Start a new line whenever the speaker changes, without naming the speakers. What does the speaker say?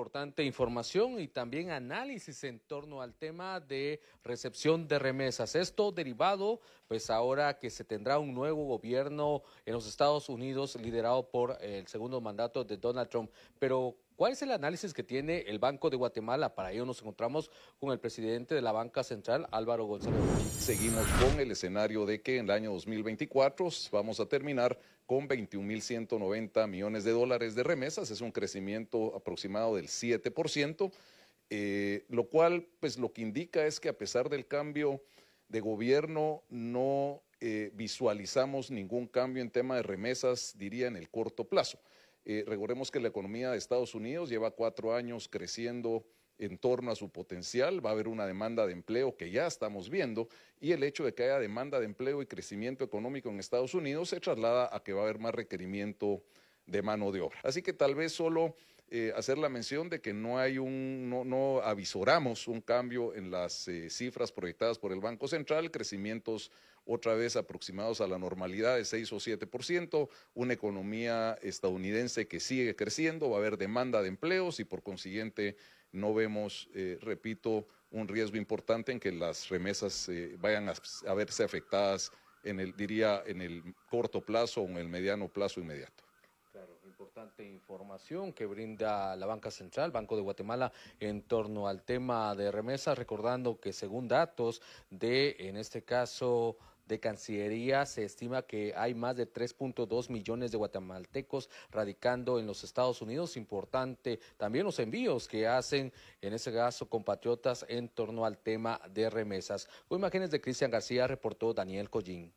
importante información y también análisis en torno al tema de recepción de remesas. Esto derivado, pues ahora que se tendrá un nuevo gobierno en los Estados Unidos liderado por el segundo mandato de Donald Trump. Pero ¿Cuál es el análisis que tiene el Banco de Guatemala? Para ello nos encontramos con el presidente de la Banca Central, Álvaro González. Seguimos con el escenario de que en el año 2024 vamos a terminar
con 21.190 millones de dólares de remesas. Es un crecimiento aproximado del 7%, eh, lo cual pues lo que indica es que a pesar del cambio de gobierno no eh, visualizamos ningún cambio en tema de remesas, diría, en el corto plazo. Eh, recordemos que la economía de Estados Unidos lleva cuatro años creciendo en torno a su potencial, va a haber una demanda de empleo que ya estamos viendo y el hecho de que haya demanda de empleo y crecimiento económico en Estados Unidos se traslada a que va a haber más requerimiento de mano de obra. Así que tal vez solo eh, hacer la mención de que no hay un, no, no avisoramos un cambio en las eh, cifras proyectadas por el Banco Central, crecimientos otra vez aproximados a la normalidad de 6 o 7%, una economía estadounidense que sigue creciendo, va a haber demanda de empleos y por consiguiente no vemos, eh, repito, un riesgo importante en que las remesas vayan a verse afectadas en el, diría, en el corto plazo o en el mediano plazo inmediato
importante información que brinda la Banca Central, Banco de Guatemala, en torno al tema de remesas, recordando que según datos de, en este caso, de Cancillería se estima que hay más de 3.2 millones de guatemaltecos radicando en los Estados Unidos. Importante también los envíos que hacen, en ese caso, compatriotas en torno al tema de remesas. Con imágenes de Cristian García reportó Daniel Collín.